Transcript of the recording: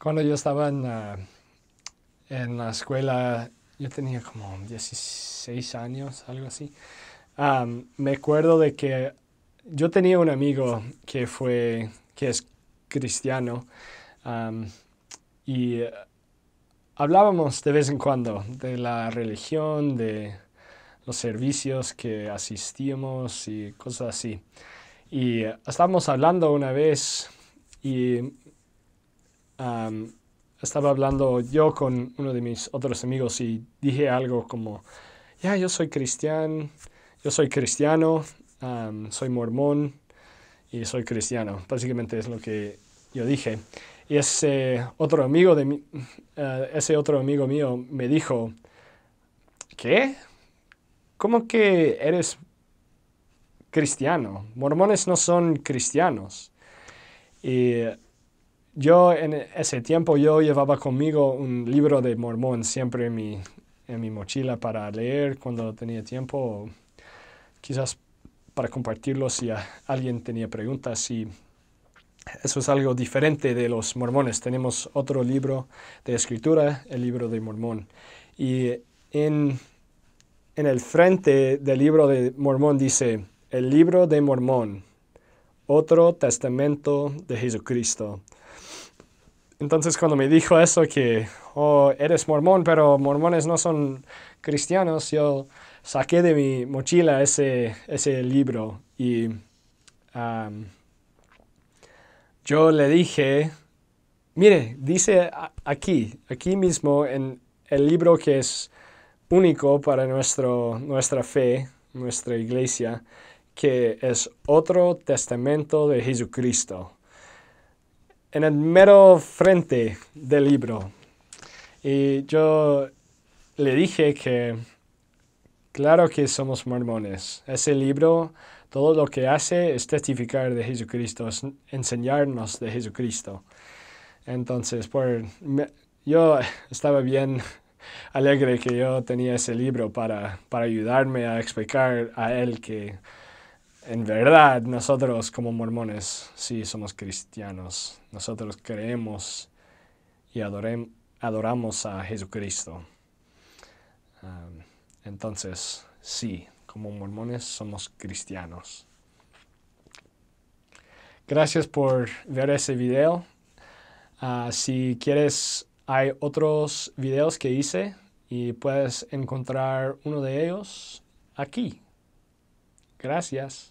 cuando yo estaba en, la escuela, yo tenía como 16 años, algo así. me acuerdo de que yo tenía un amigo que fue, que es cristiano, y eh, hablábamos de vez en cuando de la religión, de los servicios que asistíamos y cosas así. Y eh, estábamos hablando una vez y estaba hablando yo con uno de mis otros amigos y dije algo como, ya, yo soy cristiano, yo soy cristiano, soy mormón y soy cristiano. Básicamente es lo que yo dije. Y ese otro amigo, de mi, eh, ese otro amigo mío me dijo, ¿qué? ¿Cómo que eres cristiano? Mormones no son cristianos. Y yo en ese tiempo yo llevaba conmigo un libro de Mormón siempre en mi, mochila para leer cuando tenía tiempo, quizás para compartirlo si alguien tenía preguntas. Y eso es algo diferente de los mormones. Tenemos otro libro de escritura, el libro de Mormón. Y en el frente del libro de Mormón dice, el libro de Mormón, otro testamento de Jesucristo entonces cuando me dijo eso que, oh, eres mormón, pero mormones no son cristianos, yo saqué de mi mochila ese, libro y yo le dije, mire, dice aquí, aquí mismo en el libro que es único para nuestra fe, nuestra iglesia, que es otro testamento de Jesucristo en el mero frente del libro. Y yo le dije que, claro que somos mormones. Ese libro, todo lo que hace es testificar de Jesucristo, es enseñarnos de Jesucristo. Entonces, pues yo estaba bien alegre que yo tenía ese libro para, para ayudarme a explicar a él que en verdad, nosotros como mormones, sí, somos cristianos. Nosotros creemos y adoramos a Jesucristo. entonces, sí, como mormones somos cristianos. Gracias por ver ese video. Ah, si quieres, hay otros videos que hice y puedes encontrar uno de ellos aquí. Gracias.